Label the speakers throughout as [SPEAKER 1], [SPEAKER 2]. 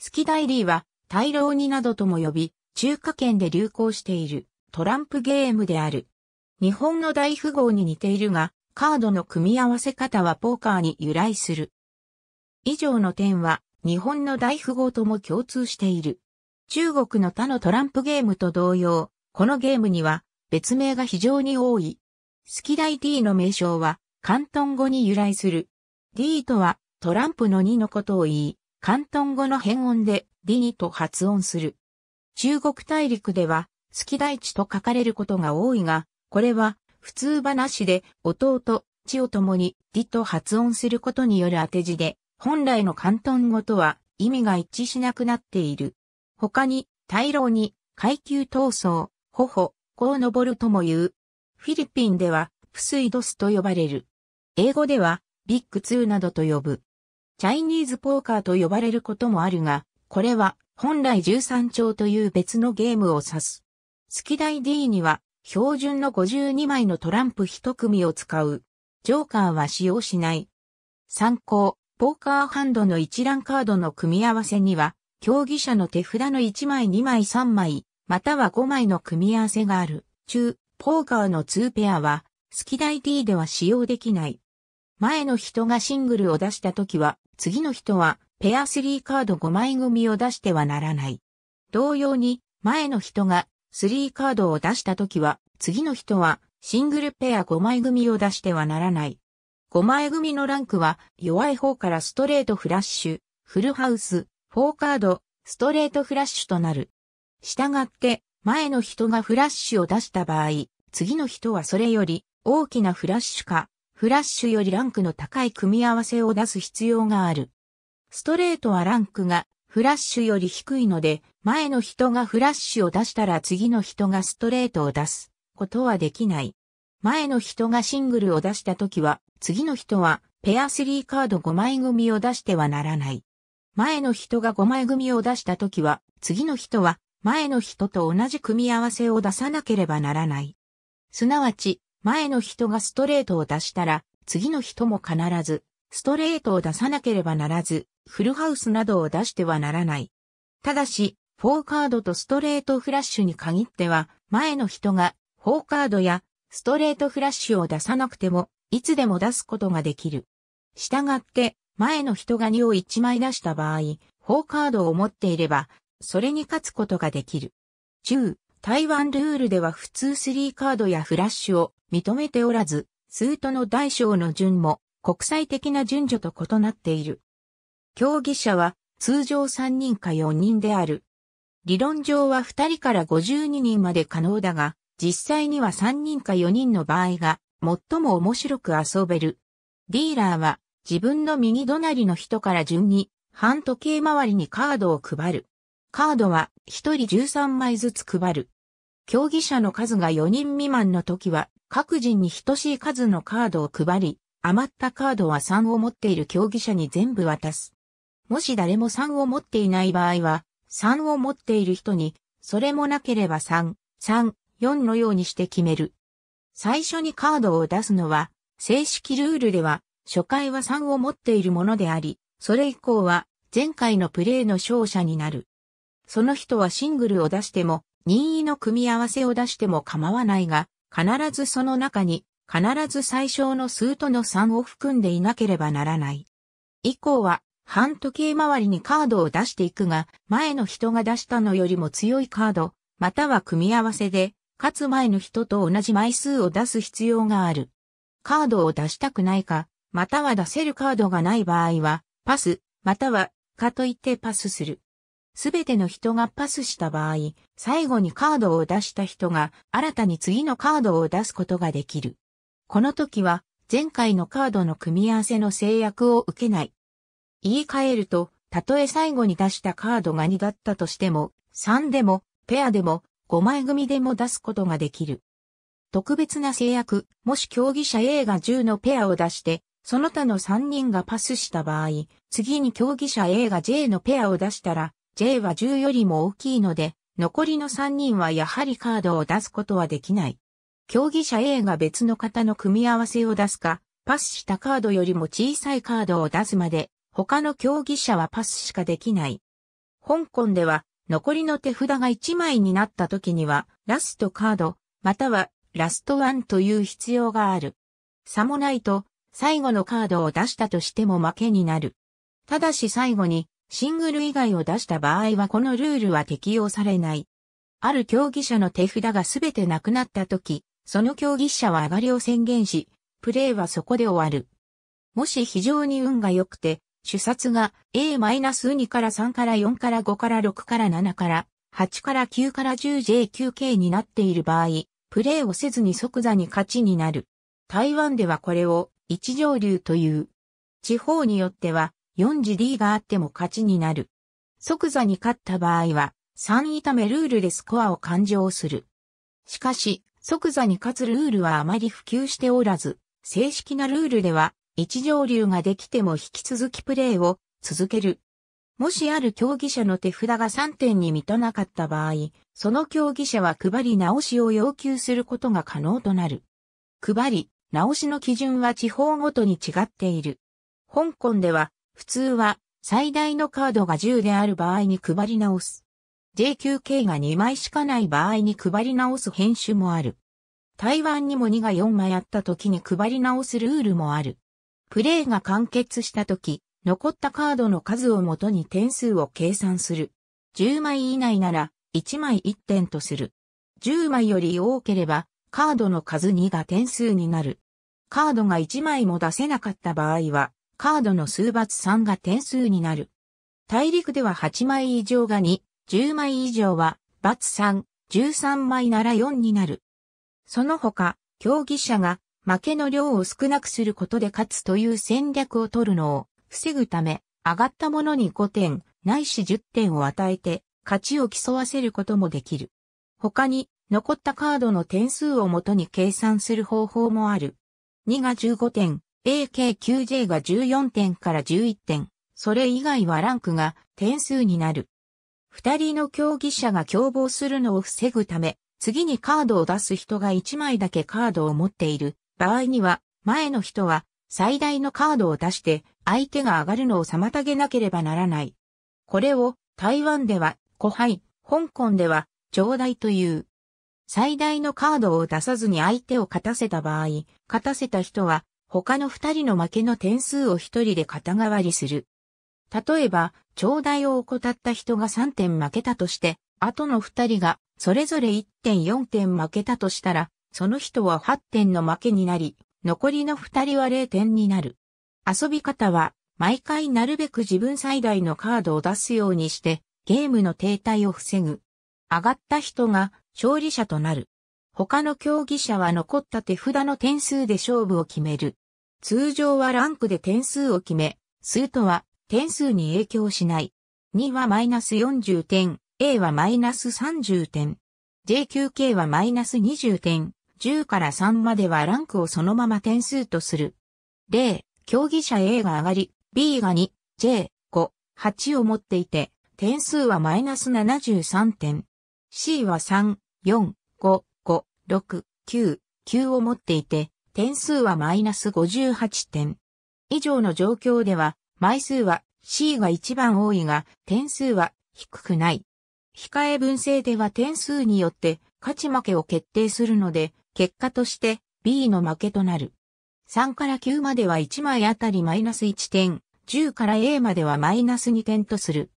[SPEAKER 1] スキダイリーは、タイローニなどとも呼び、中華圏で流行しているトランプゲームである。日本の大富豪に似ているが、カードの組み合わせ方はポーカーに由来する。以上の点は、日本の大富豪とも共通している。中国の他のトランプゲームと同様、このゲームには別名が非常に多い。スキダイ D の名称は、関東語に由来する。D とはトランプの2のことを言い、広東語の変音で、リニと発音する。中国大陸では、好き大地と書かれることが多いが、これは、普通話で、弟、地を共に、りと発音することによる当て字で、本来の広東語とは、意味が一致しなくなっている。他に、大老に、階級闘争、頬、こう登るとも言う。フィリピンでは、プスイドスと呼ばれる。英語では、ビッグ2などと呼ぶ。チャイニーズポーカーと呼ばれることもあるが、これは本来13兆という別のゲームを指す。スキダイ D には標準の52枚のトランプ1組を使う。ジョーカーは使用しない。参考、ポーカーハンドの一覧カードの組み合わせには、競技者の手札の1枚2枚3枚、または5枚の組み合わせがある。中、ポーカーの2ペアは、スキダイ D では使用できない。前の人がシングルを出した時は、次の人はペア3カード5枚組を出してはならない。同様に、前の人が3カードを出した時は、次の人はシングルペア5枚組を出してはならない。5枚組のランクは、弱い方からストレートフラッシュ、フルハウス、4カード、ストレートフラッシュとなる。したがって、前の人がフラッシュを出した場合、次の人はそれより大きなフラッシュかフラッシュよりランクの高い組み合わせを出す必要がある。ストレートはランクがフラッシュより低いので、前の人がフラッシュを出したら次の人がストレートを出すことはできない。前の人がシングルを出した時は、次の人はペア3カード5枚組を出してはならない。前の人が5枚組を出した時は、次の人は前の人と同じ組み合わせを出さなければならない。すなわち、前の人がストレートを出したら、次の人も必ず、ストレートを出さなければならず、フルハウスなどを出してはならない。ただし、フォーカードとストレートフラッシュに限っては、前の人が、フォーカードや、ストレートフラッシュを出さなくても、いつでも出すことができる。したがって、前の人が2を1枚出した場合、フォーカードを持っていれば、それに勝つことができる。台湾ルールでは普通スリーカードやフラッシュを認めておらず、スートの大小の順も国際的な順序と異なっている。競技者は通常3人か4人である。理論上は2人から52人まで可能だが、実際には3人か4人の場合が最も面白く遊べる。ディーラーは自分の右隣の人から順に半時計回りにカードを配る。カードは1人13枚ずつ配る。競技者の数が4人未満の時は、各人に等しい数のカードを配り、余ったカードは3を持っている競技者に全部渡す。もし誰も3を持っていない場合は、3を持っている人に、それもなければ3、3、4のようにして決める。最初にカードを出すのは、正式ルールでは、初回は3を持っているものであり、それ以降は、前回のプレーの勝者になる。その人はシングルを出しても、任意の組み合わせを出しても構わないが、必ずその中に、必ず最小の数との3を含んでいなければならない。以降は、半時計回りにカードを出していくが、前の人が出したのよりも強いカード、または組み合わせで、勝つ前の人と同じ枚数を出す必要がある。カードを出したくないか、または出せるカードがない場合は、パス、または、かといってパスする。すべての人がパスした場合、最後にカードを出した人が新たに次のカードを出すことができる。この時は前回のカードの組み合わせの制約を受けない。言い換えると、たとえ最後に出したカードが2だったとしても、3でも、ペアでも、5枚組でも出すことができる。特別な制約、もし競技者 A が10のペアを出して、その他の3人がパスした場合、次に競技者 A が J のペアを出したら、J は10よりも大きいので、残りの3人はやはりカードを出すことはできない。競技者 A が別の方の組み合わせを出すか、パスしたカードよりも小さいカードを出すまで、他の競技者はパスしかできない。香港では、残りの手札が1枚になった時には、ラストカード、またはラストワンという必要がある。さもないと、最後のカードを出したとしても負けになる。ただし最後に、シングル以外を出した場合はこのルールは適用されない。ある競技者の手札がすべてなくなった時、その競技者は上がりを宣言し、プレーはそこで終わる。もし非常に運が良くて、主殺が A-2 から3から4から5から6から7から8から9から1 0 j 9 k になっている場合、プレーをせずに即座に勝ちになる。台湾ではこれを一上流という。地方によっては4次 D があっても勝ちになる。即座に勝った場合は、3ためルールでスコアを勘定する。しかし、即座に勝つルールはあまり普及しておらず、正式なルールでは、一上流ができても引き続きプレーを続ける。もしある競技者の手札が3点に満たなかった場合、その競技者は配り直しを要求することが可能となる。配り直しの基準は地方ごとに違っている。香港では普通は最大のカードが10である場合に配り直す。JQK が2枚しかない場合に配り直す編集もある。台湾にも2が4枚あった時に配り直すルールもある。プレイが完結した時、残ったカードの数をもとに点数を計算する。10枚以内なら1枚1点とする。10枚より多ければカードの数2が点数になる。カードが1枚も出せなかった場合はカードの数罰3が点数になる。大陸では8枚以上が2、10枚以上は罰3、13枚なら4になる。その他、競技者が負けの量を少なくすることで勝つという戦略を取るのを防ぐため、上がった者に5点、ないし10点を与えて、勝ちを競わせることもできる。他に、残ったカードの点数をもとに計算する方法もある。2が15点、AK9J が14点から11点、それ以外はランクが点数になる。二人の競技者が共謀するのを防ぐため、次にカードを出す人が1枚だけカードを持っている場合には、前の人は最大のカードを出して相手が上がるのを妨げなければならない。これを台湾では、古杯、香港では、頂戴という。最大のカードを出さずに相手を勝たせた場合、勝たせた人は他の二人の負けの点数を一人で肩代わりする。例えば、頂戴を怠った人が3点負けたとして、後の二人がそれぞれ1.4点負けたとしたら、その人は8点の負けになり、残りの二人は0点になる。遊び方は、毎回なるべく自分最大のカードを出すようにして、ゲームの停滞を防ぐ。上がった人が勝利者となる。他の競技者は残った手札の点数で勝負を決める。通常はランクで点数を決め、数とは点数に影響しない。2はマイナス40点、A はマイナス30点、JQK はマイナス20点、10から3まではランクをそのまま点数とする。例、競技者 A が上がり、B が2、J、5、8を持っていて、点数はマイナス73点。C は3、4、5、6、9、9を持っていて、点数はマイナス58点。以上の状況では、枚数は C が一番多いが、点数は低くない。控え分制では点数によって勝ち負けを決定するので、結果として B の負けとなる。3から9までは1枚あたりマイナス1点、10から A まではマイナス2点とする。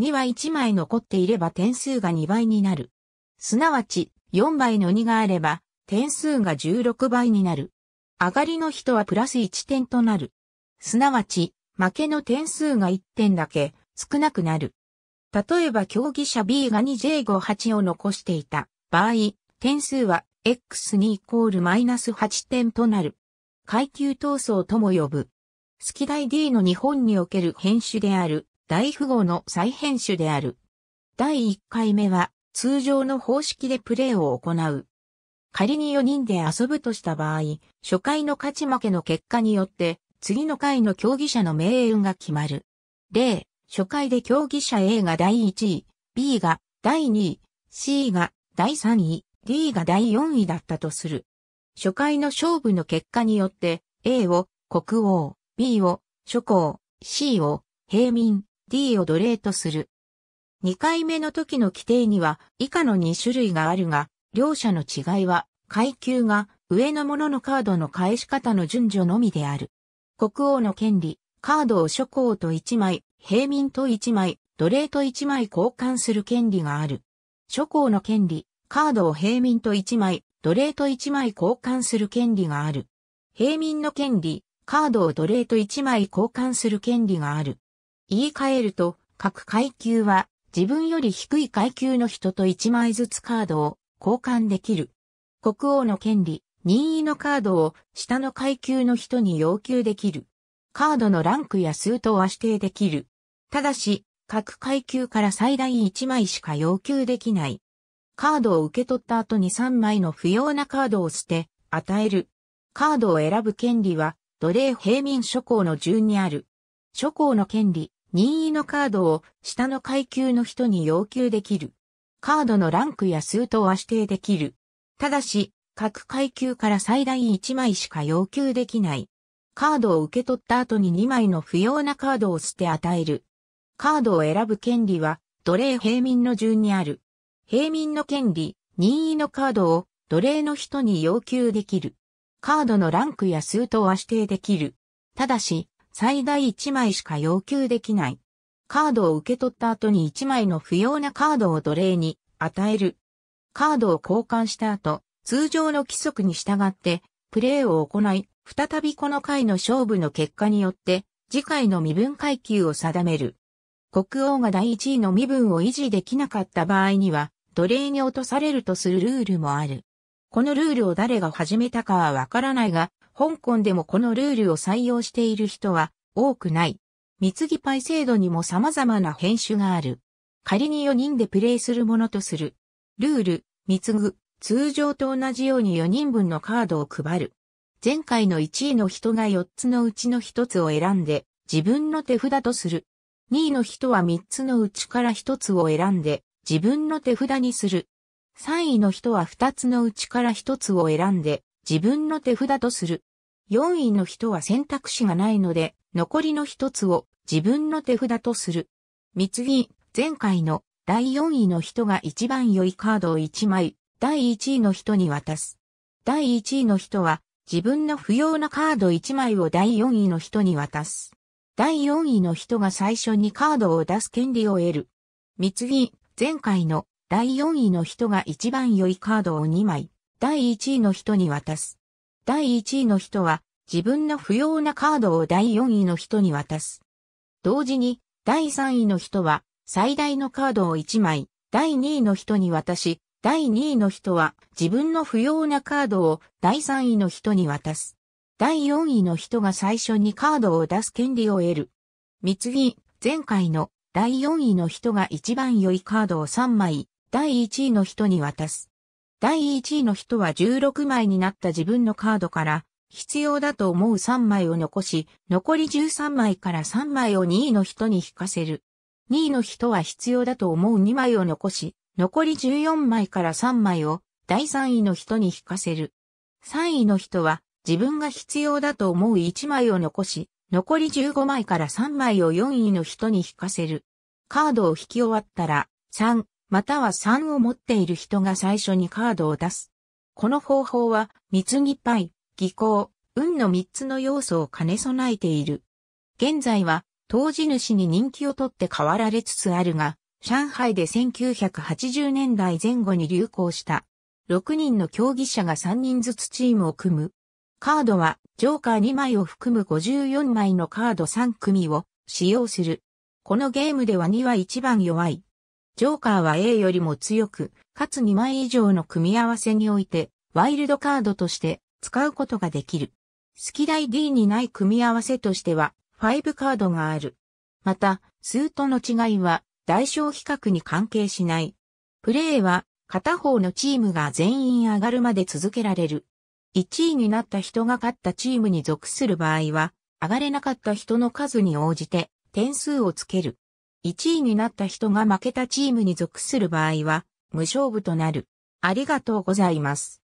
[SPEAKER 1] 2は1枚残っていれば点数が2倍になる。すなわち、4倍の2があれば、点数が16倍になる。上がりの人はプラス1点となる。すなわち、負けの点数が1点だけ少なくなる。例えば競技者 B が 2J58 を残していた場合、点数は X2 イコールマイナス8点となる。階級闘争とも呼ぶ。スキダイ D の日本における編集である、大富豪の再編集である。第1回目は、通常の方式でプレーを行う。仮に4人で遊ぶとした場合、初回の勝ち負けの結果によって、次の回の競技者の命運が決まる。例、初回で競技者 A が第1位、B が第2位、C が第3位、D が第4位だったとする。初回の勝負の結果によって、A を国王、B を諸侯、C を平民、D を奴隷とする。2回目の時の規定には以下の2種類があるが、両者の違いは階級が上の者のカードの返し方の順序のみである。国王の権利、カードを諸侯と1枚、平民と1枚、奴隷と1枚交換する権利がある。諸侯の権利、カードを平民と1枚、奴隷と1枚交換する権利がある。平民の権利、カードを奴隷と1枚交換する権利がある。言い換えると、各階級は自分より低い階級の人と1枚ずつカードを交換できる。国王の権利、任意のカードを下の階級の人に要求できる。カードのランクや数等は指定できる。ただし、各階級から最大1枚しか要求できない。カードを受け取った後に3枚の不要なカードを捨て、与える。カードを選ぶ権利は、奴隷平民諸侯の順にある。諸侯の権利、任意のカードを下の階級の人に要求できる。カードのランクや数等は指定できる。ただし、各階級から最大1枚しか要求できない。カードを受け取った後に2枚の不要なカードを捨て与える。カードを選ぶ権利は、奴隷平民の順にある。平民の権利、任意のカードを奴隷の人に要求できる。カードのランクや数等は指定できる。ただし、最大1枚しか要求できない。カードを受け取った後に1枚の不要なカードを奴隷に与える。カードを交換した後、通常の規則に従ってプレーを行い、再びこの回の勝負の結果によって次回の身分階級を定める。国王が第1位の身分を維持できなかった場合には、奴隷に落とされるとするルールもある。このルールを誰が始めたかはわからないが、香港でもこのルールを採用している人は多くない。貢ぎパイ制度にも様々な編種がある。仮に4人でプレイするものとする。ルール、貢ぐ、通常と同じように4人分のカードを配る。前回の1位の人が4つのうちの1つを選んで自分の手札とする。2位の人は3つのうちから1つを選んで自分の手札にする。3位の人は2つのうちから1つを選んで自分の手札とする。4位の人は選択肢がないので、残りの一つを自分の手札とする。三次、前回の第4位の人が一番良いカードを1枚、第1位の人に渡す。第1位の人は自分の不要なカード1枚を第4位の人に渡す。第4位の人が最初にカードを出す権利を得る。三次、前回の第4位の人が一番良いカードを2枚、第1位の人に渡す。第1位の人は自分の不要なカードを第4位の人に渡す。同時に第3位の人は最大のカードを1枚第2位の人に渡し、第2位の人は自分の不要なカードを第3位の人に渡す。第4位の人が最初にカードを出す権利を得る。三次、前回の第4位の人が一番良いカードを3枚、第1位の人に渡す。第1位の人は16枚になった自分のカードから必要だと思う3枚を残し、残り13枚から3枚を2位の人に引かせる。2位の人は必要だと思う2枚を残し、残り14枚から3枚を第3位の人に引かせる。3位の人は自分が必要だと思う1枚を残し、残り15枚から3枚を4位の人に引かせる。カードを引き終わったら、3、または3を持っている人が最初にカードを出す。この方法は、貢ぎパイ、技巧、運の3つの要素を兼ね備えている。現在は、当時主に人気を取って変わられつつあるが、上海で1980年代前後に流行した。6人の競技者が3人ずつチームを組む。カードは、ジョーカー2枚を含む54枚のカード3組を使用する。このゲームでは2は一番弱い。ジョーカーは A よりも強く、かつ2枚以上の組み合わせにおいて、ワイルドカードとして使うことができる。好き台 D にない組み合わせとしては、5カードがある。また、数との違いは、代償比較に関係しない。プレーは、片方のチームが全員上がるまで続けられる。1位になった人が勝ったチームに属する場合は、上がれなかった人の数に応じて点数をつける。1位になった人が負けたチームに属する場合は、無勝負となる。ありがとうございます。